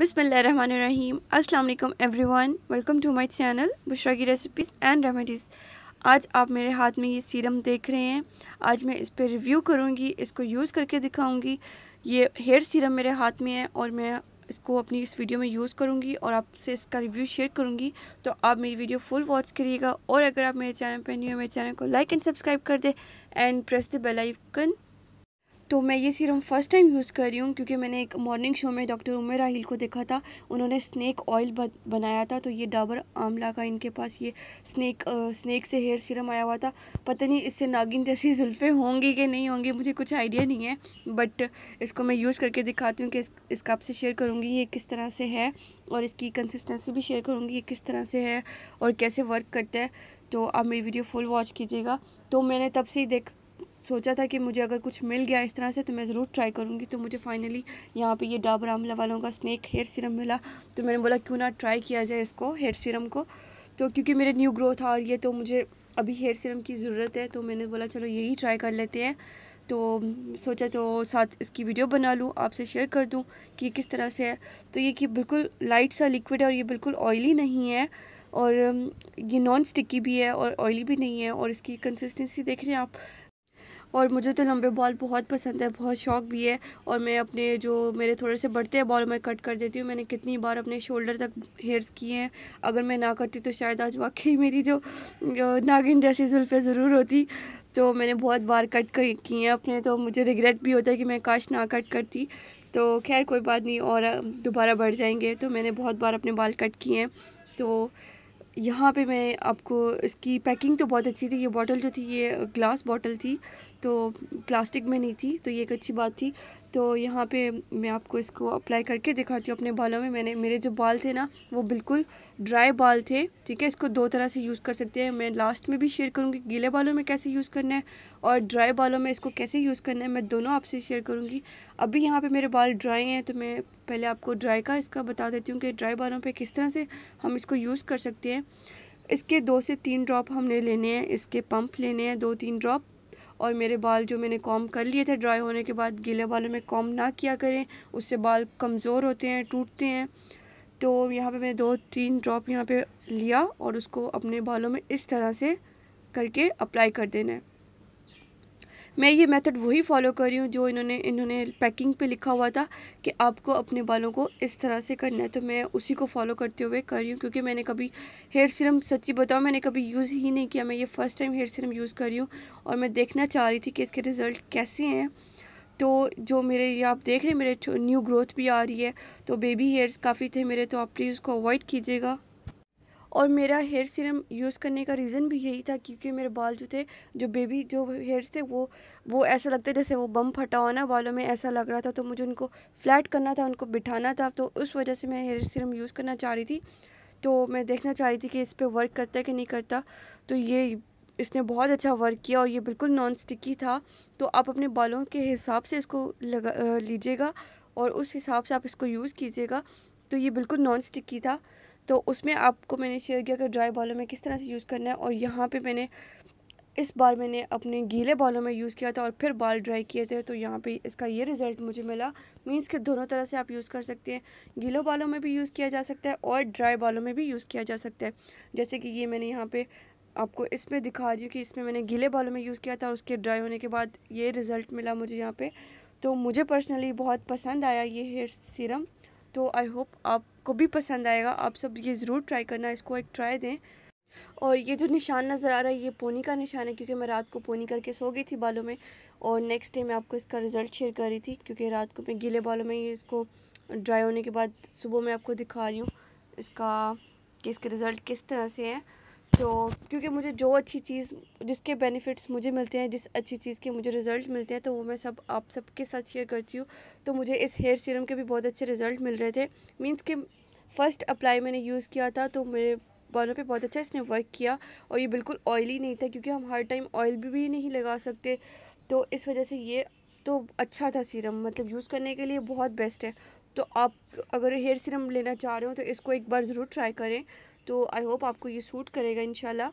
बिसमीम अल्लाम everyone welcome to my channel Bushra की रेसिपीज़ एंड रेमेडीज़ आज आप मेरे हाथ में ये सीरम देख रहे हैं आज मैं इस पर रिव्यू करूँगी इसको यूज़ करके दिखाऊँगी ये हेयर सीरम मेरे हाथ में है और मैं इसको अपनी इस वीडियो में यूज़ करूँगी और आपसे इसका रिव्यू शेयर करूँगी तो आप मेरी वीडियो फुल वॉच करिएगा और अगर आप मेरे चैनल पर नहीं हो मेरे चैनल को लाइक एंड सब्सक्राइब कर दें and press the bell icon तो मैं ये सीरम फर्स्ट टाइम यूज़ कर रही हूँ क्योंकि मैंने एक मॉर्निंग शो में डॉक्टर उमर राहिल को देखा था उन्होंने स्नैक ऑयल बनाया था तो ये डाबर आंवला का इनके पास ये स्नैक स्नैक से हेयर सीरम आया हुआ था पता नहीं इससे नागिन जैसी जुल्फ़े होंगी कि नहीं होंगी मुझे कुछ आइडिया नहीं है बट इसको मैं यूज़ करके दिखाती हूँ कि इस, इसका आपसे शेयर करूँगी ये किस तरह से है और इसकी कंसिस्टेंसी भी शेयर करूँगी ये किस तरह से है और कैसे वर्क करता है तो आप मेरी वीडियो फुल वॉच कीजिएगा तो मैंने तब से ही देख सोचा था कि मुझे अगर कुछ मिल गया इस तरह से तो मैं ज़रूर ट्राई करूँगी तो मुझे फाइनली यहाँ पे ये डाबर आमला वालों का स्नैक हेयर सीरम मिला तो मैंने बोला क्यों ना ट्राई किया जाए इसको हेयर सीरम को तो क्योंकि मेरे न्यू ग्रोथ था और ये तो मुझे अभी हेयर सीरम की ज़रूरत है तो मैंने बोला चलो यही ट्राई कर लेते हैं तो सोचा तो साथ इसकी वीडियो बना लूँ आपसे शेयर कर दूँ कि किस तरह से है तो ये कि बिल्कुल लाइट सा लिक्विड है और ये बिल्कुल ऑयली नहीं है और ये नॉन स्टिकी भी है और ऑयली भी नहीं है और इसकी कंसिस्टेंसी देख रहे हैं आप और मुझे तो लंबे बॉल बहुत पसंद है बहुत शौक भी है और मैं अपने जो मेरे थोड़े से बढ़ते हैं बॉल मैं कट कर देती हूँ मैंने कितनी बार अपने शोल्डर तक हेयर्स किए हैं अगर मैं ना करती तो शायद आज वाकई मेरी जो नागिन जैसी जुल्फ़ें ज़रूर होती तो मैंने बहुत बार कट किए हैं अपने तो मुझे रिग्रेट भी होता है कि मैं काश ना कट करती तो खैर कोई बात नहीं और दोबारा बढ़ जाएंगे तो मैंने बहुत बार अपने बाल कट किए हैं तो यहाँ पे मैं आपको इसकी पैकिंग तो बहुत अच्छी थी ये बॉटल जो थी ये ग्लास बॉटल थी तो प्लास्टिक में नहीं थी तो ये एक अच्छी बात थी तो यहाँ पे मैं आपको इसको अप्लाई करके दिखाती हूँ अपने बालों में मैंने मेरे जो बाल थे ना वो बिल्कुल ड्राई बाल थे ठीक है इसको दो तरह से यूज़ कर सकते हैं मैं लास्ट में भी शेयर करूँगी गीले बालों में कैसे यूज़ करना है और ड्राई बालों में इसको कैसे यूज़ करना है मैं दोनों आपसे शेयर करूँगी अभी यहाँ पर मेरे बाल ड्राई हैं तो मैं पहले आपको ड्राई का इसका बता देती हूँ कि ड्राई बालों पर किस तरह से हम इसको यूज़ कर सकते हैं इसके दो से तीन ड्रॉप हमने लेने हैं इसके पंप लेने हैं दो तीन ड्रॉप और मेरे बाल जो मैंने कॉम कर लिए थे ड्राई होने के बाद गीले बालों में कॉम ना किया करें उससे बाल कमज़ोर होते हैं टूटते हैं तो यहाँ पे मैंने दो तीन ड्रॉप यहाँ पे लिया और उसको अपने बालों में इस तरह से करके अप्लाई कर देना है मैं ये मेथड वही फॉलो कर रही हूँ जो इन्होंने इन्होंने पैकिंग पे लिखा हुआ था कि आपको अपने बालों को इस तरह से करना है तो मैं उसी को फॉलो करते हुए कर रही हूँ क्योंकि मैंने कभी हेयर सीरम सच्ची बताऊँ मैंने कभी यूज़ ही नहीं किया मैं ये first time hair serum use कर रही हूँ और मैं देखना चाह रही थी कि इसके रिज़ल्ट कैसे हैं तो जो मेरे ये आप देख रहे हैं मेरे न्यू ग्रोथ भी आ रही है तो बेबी हेयर्स काफ़ी थे मेरे तो आप प्लीज़ उसको अवॉइड कीजिएगा और मेरा हेयर सीरम यूज़ करने का रीज़न भी यही था क्योंकि मेरे बाल जो थे जो बेबी जो हेयर्स थे वो वो ऐसा लगते जैसे वो बम फटा हुआ ना बालों में ऐसा लग रहा था तो मुझे उनको फ्लैट करना था उनको बिठाना था तो उस वजह से मैं हेयर सीरम यूज़ करना चाह रही थी तो मैं देखना चाह रही थी कि इस पर वर्क करता है कि नहीं करता तो ये इसने बहुत अच्छा वर्क किया और ये बिल्कुल नॉन स्टिकी था तो आप अपने बालों के हिसाब से इसको लगा लीजिएगा और उस हिसाब से आप इसको यूज़ कीजिएगा तो ये बिल्कुल नॉन स्टिकी था तो उसमें आपको मैंने शेयर किया कि ड्राई बालों में किस तरह से यूज़ करना है और यहाँ पे मैंने इस बार मैंने अपने गीले बालों में यूज़ किया था और फिर बाल ड्राई किए थे तो यहाँ पे इसका ये रिज़ल्ट मुझे मिला मींस कि दोनों तरह से आप यूज़ कर सकते हैं गीलों बालों में भी यूज़ किया जा सकता है और ड्राई बालों में भी यूज़ किया जा सकता है जैसे कि ये मैंने यहाँ पर आपको इसमें दिखा रही हूँ कि इसमें मैंने गीले बालों में यूज़ किया था और उसके ड्राई होने के बाद ये रिज़ल्ट मिला मुझे यहाँ पर तो मुझे पर्सनली बहुत पसंद आया ये हेयर सीरम तो आई होप आप को भी पसंद आएगा आप सब ये ज़रूर ट्राई करना इसको एक ट्राई दें और ये जो निशान नज़र आ रहा है ये पोनी का निशान है क्योंकि मैं रात को पोनी करके सो गई थी बालों में और नेक्स्ट डे मैं आपको इसका रिज़ल्ट शेयर कर रही थी क्योंकि रात को मैं गीले बालों में ये इसको ड्राई होने के बाद सुबह मैं आपको दिखा रही हूँ इसका कि इसके रिज़ल्ट किस तरह से है तो क्योंकि मुझे जो अच्छी चीज़ जिसके बेनिफिट्स मुझे मिलते हैं जिस अच्छी चीज़ के मुझे रिज़ल्ट मिलते हैं तो वो मैं सब आप सबके साथ शेयर करती हूँ तो मुझे इस हेयर सीरम के भी बहुत अच्छे रिज़ल्ट मिल रहे थे मीन्स कि फ़र्स्ट अप्लाई मैंने यूज़ किया था तो मेरे बालों पे बहुत अच्छा इसने वर्क किया और ये बिल्कुल ऑयली नहीं था क्योंकि हम हर टाइम ऑयल भी, भी नहीं लगा सकते तो इस वजह से ये तो अच्छा था सीरम मतलब यूज़ करने के लिए बहुत बेस्ट है तो आप अगर हेयर सीरम लेना चाह रहे हो तो इसको एक बार ज़रूर ट्राई करें तो आई होप आपको ये सूट करेगा इन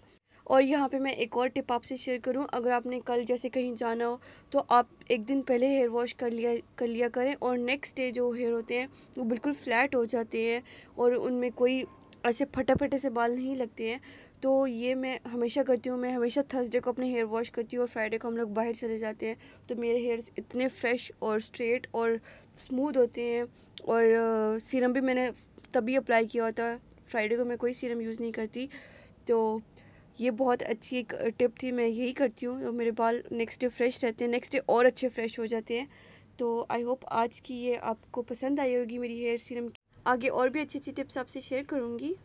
और यहाँ पे मैं एक और टिप आपसे शेयर करूँ अगर आपने कल जैसे कहीं जाना हो तो आप एक दिन पहले हेयर वॉश कर लिया कर लिया करें और नेक्स्ट डे जो हेयर होते हैं वो बिल्कुल फ्लैट हो जाते हैं और उनमें कोई ऐसे फटाफटे से बाल नहीं लगते हैं तो ये मैं हमेशा करती हूँ मैं हमेशा थर्सडे को अपने हेयर वॉश करती हूँ और फ्राइडे को हम लोग बाहर चले जाते हैं तो मेरे हेयर इतने फ्रेश और स्ट्रेट और स्मूद होते हैं और सीरम भी मैंने तभी अप्लाई किया होता है फ्राइडे को मैं कोई सीरम यूज़ नहीं करती तो ये बहुत अच्छी एक टिप थी मैं यही करती हूँ तो मेरे बाल नेक्स्ट डे फ्रेश रहते हैं नेक्स्ट डे और अच्छे फ्रेश हो जाते हैं तो आई होप आज की ये आपको पसंद आई होगी मेरी हेयर सीरम आगे और भी अच्छी अच्छी टिप्स आपसे शेयर करूँगी